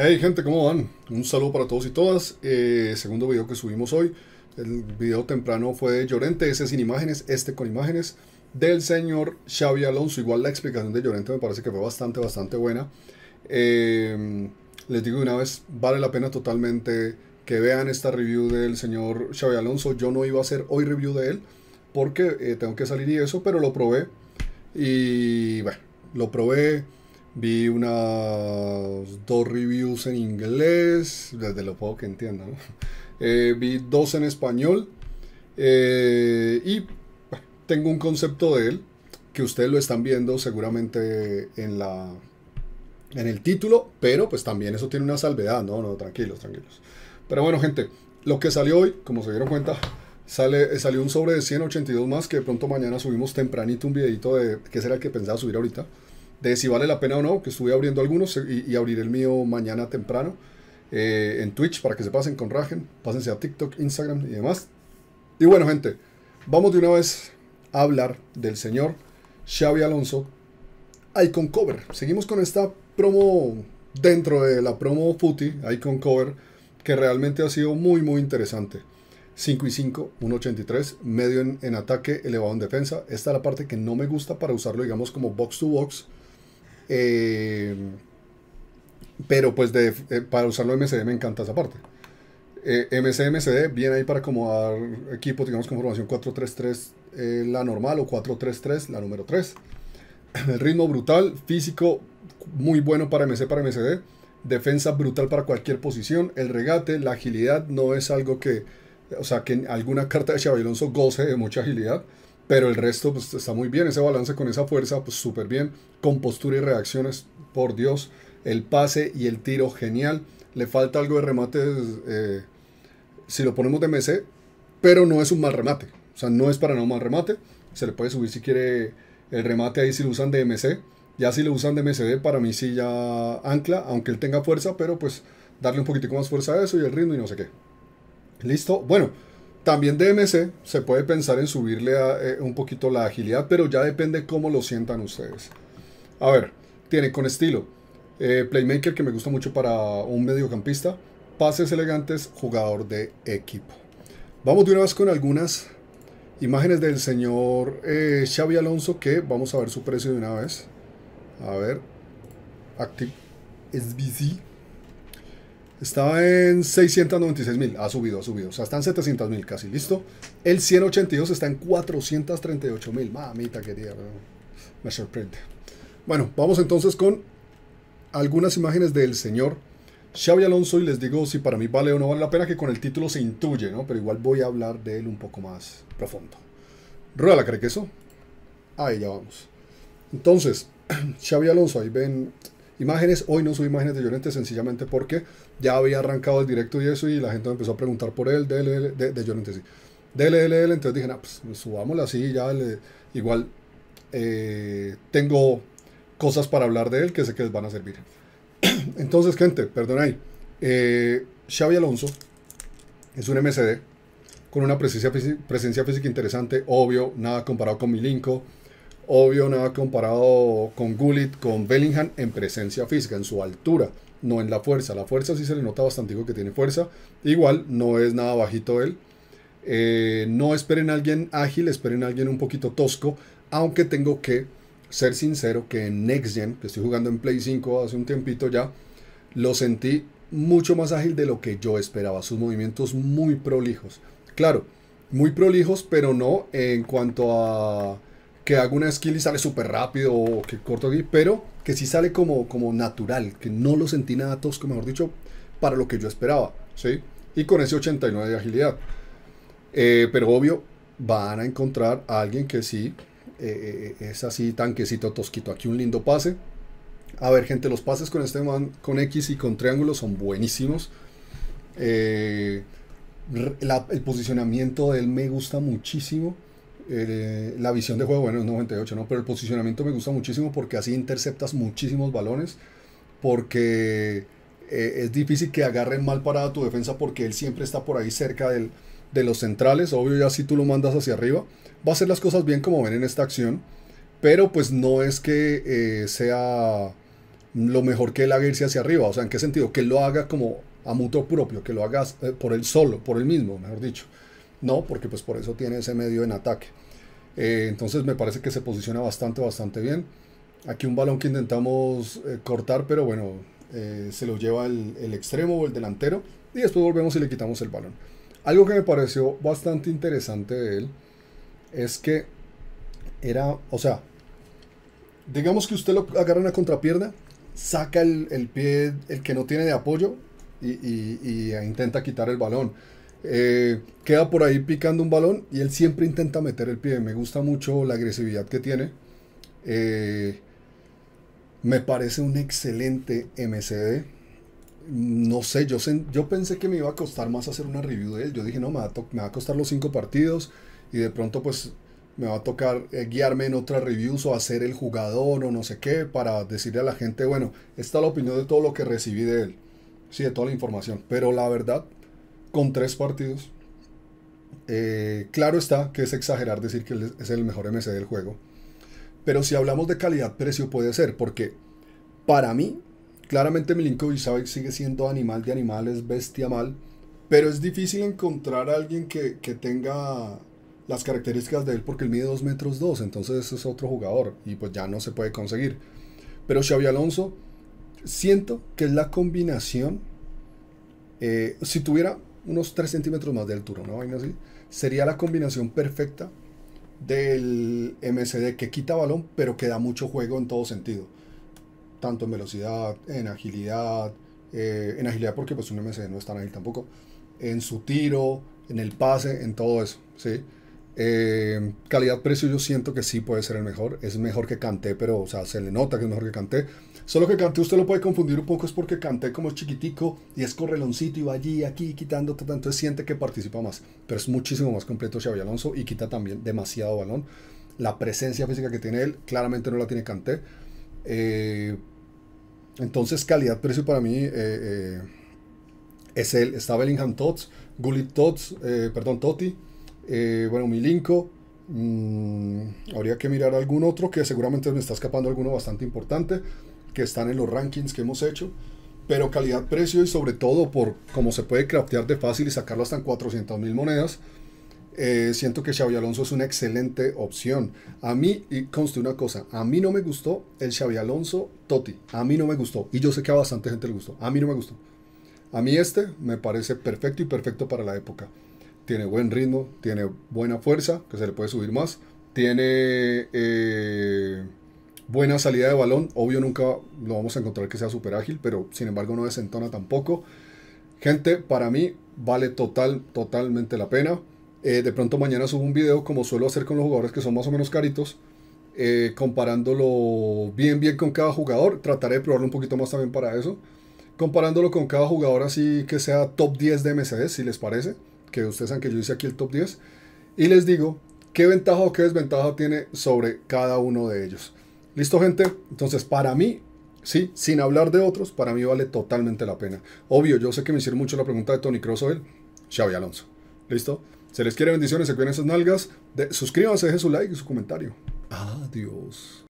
Hey gente, ¿cómo van? Un saludo para todos y todas. Eh, segundo video que subimos hoy. El video temprano fue de Llorente, ese sin imágenes, este con imágenes, del señor Xavi Alonso. Igual la explicación de Llorente me parece que fue bastante, bastante buena. Em, les digo de una vez, vale la pena totalmente que vean esta review del señor Xavi Alonso. Yo no iba a hacer hoy review de él porque eh, tengo que salir y eso, pero lo probé. Y bueno, lo probé Vi unas dos reviews en inglés, desde lo poco que entiendo. Eh, vi dos en español. Eh, y pues, tengo un concepto de él que ustedes lo están viendo seguramente en la en el título, pero pues también eso tiene una salvedad, no, no, tranquilos, tranquilos. Pero bueno, gente, lo que salió hoy, como se dieron cuenta, sale, eh, salió un sobre de 182 más que de pronto mañana subimos tempranito un videito de qué será el que pensaba subir ahorita de si vale la pena o no, que estuve abriendo algunos eh, y, abrir abriré el mío mañana temprano eh, en Twitch para que se pasen con Ragen, pásense a TikTok, Instagram y demás. Y bueno, gente, vamos de una vez a hablar del señor Xavi Alonso Icon Cover. Seguimos con esta promo dentro de la promo Futi Icon Cover que realmente ha sido muy muy interesante. 5 y 5, 1.83, medio en, en, ataque, elevado en defensa. Esta es la parte que no me gusta para usarlo, digamos, como box to box. Eh, pero pues eh, para usarlo MCD me encanta esa parte. Eh, viene ahí para acomodar equipo digamos con formación 4-3-3 eh, la normal o 4-3-3 la número 3. El ritmo brutal, físico muy bueno para MC, para MCD. Defensa brutal para cualquier posición. El regate, la agilidad no es algo que, o sea, que alguna carta de Xabi goce de mucha agilidad. Pero el resto pues, está muy bien, ese balance con esa fuerza, pues súper bien. Con postura y reacciones, por Dios. El pase y el tiro, genial. Le falta algo de remate eh, si lo ponemos de MC, pero no es un mal remate. O sea, no es para nada un mal remate. Se le puede subir si quiere el remate ahí si lo usan de MC. Ya si lo usan de MCD, para mí sí ya ancla, aunque él tenga fuerza, pero pues darle un poquitico más fuerza a eso y el ritmo y no sé qué. Listo. Bueno, también DMC se puede pensar en subirle a, eh, un poquito la agilidad, pero ya depende cómo lo sientan ustedes. A ver, tiene con estilo. Eh, playmaker que me gusta mucho para un mediocampista. Pases elegantes, jugador de equipo. Vamos de una vez con algunas imágenes del señor eh, Xavi Alonso que vamos a ver su precio de una vez. A ver. Active SBC. Estaba en 696 mil, ha subido, ha subido. O sea, está en 700 mil casi, listo. El 182 está en 438 mil. Mamita querida, me sorprende. Bueno, vamos entonces con algunas imágenes del señor Xavi Alonso y les digo si para mí vale o no vale la pena, que con el título se intuye, ¿no? Pero igual voy a hablar de él un poco más profundo. Rueda la eso Ahí ya vamos. Entonces, Xavi Alonso, ahí ven imágenes. Hoy no subí imágenes de Llorente sencillamente porque ya había arrancado el directo y eso y la gente me empezó a preguntar por él, de, de Llorente, sí. DLLL, entonces dije, ah, pues subámosla así, ya igual eh, tengo cosas para hablar de él que sé que les van a servir. Entonces, gente, perdón ahí. Eh, Xavi Alonso es un MCD con una presencia, presencia física interesante, obvio, nada comparado con Milinko, Obvio, nada comparado con Gullit, con Bellingham en presencia física, en su altura, no en la fuerza. La fuerza sí se le nota bastante que tiene fuerza. Igual, no es nada bajito él. Eh, no esperen a alguien ágil, esperen a alguien un poquito tosco. Aunque tengo que ser sincero que en Next Gen, que estoy jugando en Play 5 hace un tiempito ya, lo sentí mucho más ágil de lo que yo esperaba. Sus movimientos muy prolijos. Claro, muy prolijos, pero no en cuanto a que hago una skill y sale súper rápido o que corto aquí, pero que sí sale como, como natural, que no lo sentí nada tosco, mejor dicho, para lo que yo esperaba, ¿sí? Y con ese 89 de agilidad. Eh, pero obvio, van a encontrar a alguien que sí eh, eh, es así tanquecito tosquito. Aquí un lindo pase. A ver, gente, los pases con este man, con X y con triángulo son buenísimos. el posicionamiento de él me gusta muchísimo. Eh, la visión de juego, bueno, es 98, ¿no? Pero el posicionamiento me gusta muchísimo porque así interceptas muchísimos balones, porque eh, es difícil que agarren mal parada tu defensa porque él siempre está por ahí cerca del, de los centrales, obvio ya si tú lo mandas hacia arriba, va a hacer las cosas bien como ven en esta acción, pero pues no es que eh, sea lo mejor que él haga irse hacia arriba, o sea, ¿en qué sentido? Que lo haga como a mutuo propio, que lo hagas por él solo, por él mismo, mejor dicho. No, porque pues por eso tiene ese medio en ataque. Eh, entonces me parece que se posiciona bastante, bastante bien. Aquí un balón que intentamos eh, cortar, pero bueno, eh, se lo lleva el, extremo o el delantero. Y después volvemos y le quitamos el balón. Algo que me pareció bastante interesante de él es que era, o sea, digamos que usted lo agarra una contrapierna, saca el, pie, el que no tiene de apoyo, y, y, intenta quitar el balón. Eh, queda por ahí picando un balón y él siempre intenta meter el pie. Me gusta mucho la agresividad que tiene. Eh, me parece un excelente MCD. No sé, yo, yo pensé que me iba a costar más hacer una review de él. Yo dije, no, me va, a, costar los cinco partidos y de pronto pues me va a tocar eh, guiarme en otras reviews o hacer el jugador o no sé qué para decirle a la gente, bueno, esta es la opinión de todo lo que recibí de él. Sí, de toda la información. Pero la verdad, con tres partidos. Eh, claro está que es exagerar decir que es el mejor MC del juego. Pero si hablamos de calidad-precio puede ser, porque para mí, claramente Milinkovic Savic sigue siendo animal de animales, bestia mal, pero es difícil encontrar a alguien que, tenga las características de él porque él mide 2 metros 2, entonces es otro jugador y pues ya no se puede conseguir. Pero Xavi Alonso, siento que es la combinación. Eh, si tuviera unos 3 centímetros más de altura, ¿no? vaina así. Sería la combinación perfecta del MCD que quita balón, pero que da mucho juego en todo sentido. Tanto en velocidad, en agilidad, eh, en agilidad porque pues un MCD no es tan ágil tampoco, en su tiro, en el pase, en todo eso, ¿sí? Eh, calidad-precio yo siento que sí puede ser el mejor. Es mejor que Canté, pero o sea, se le nota que es mejor que Canté. Solo que Canté usted lo puede confundir un poco es porque Canté como es chiquitico y es correloncito y va allí aquí quitando, entonces siente que participa más. Pero es muchísimo más completo Xavi Alonso y quita también demasiado balón. La presencia física que tiene él claramente no la tiene Canté. Eh, entonces calidad-precio para mí eh, es él. Está Bellingham Tots, Gullit Tots, perdón, Totti. Eh, bueno, mi link mm, habría que mirar algún otro que seguramente me está escapando alguno bastante importante, que están en los rankings que hemos hecho. Pero calidad-precio y sobre todo por cómo se puede craftear de fácil y sacarlo hasta en 400 mil monedas. Eh, siento que Xavi Alonso es una excelente opción. A mí, y conste una cosa, a mí no me gustó el Xavi Alonso Totti. A mí no me gustó. Y yo sé que a bastante gente le gustó. A mí no me gustó. A mí este me parece perfecto y perfecto para la época tiene buen ritmo, tiene buena fuerza, que se le puede subir más, tiene eh, buena salida de balón, obvio nunca lo vamos a encontrar que sea súper ágil, pero sin embargo no desentona tampoco. Gente, para mí vale total, totalmente la pena. Eh, de pronto mañana subo un video como suelo hacer con los jugadores que son más o menos caritos, eh, comparándolo bien, bien con cada jugador. Trataré de probarlo un poquito más también para eso. Comparándolo con cada jugador así que sea top 10 de MCD, si les parece que ustedes saben que yo hice aquí el top 10, y les digo qué ventaja o qué desventaja tiene sobre cada uno de ellos. ¿Listo, gente? Entonces, para mí, sí, sin hablar de otros, para mí vale totalmente la pena. Obvio, yo sé que me hicieron mucho la pregunta de Tony Cross o él, Xavi Alonso. ¿Listo? Se les quiere bendiciones, se cuiden esas nalgas. suscríbanse, dejen su like y su comentario. Adiós.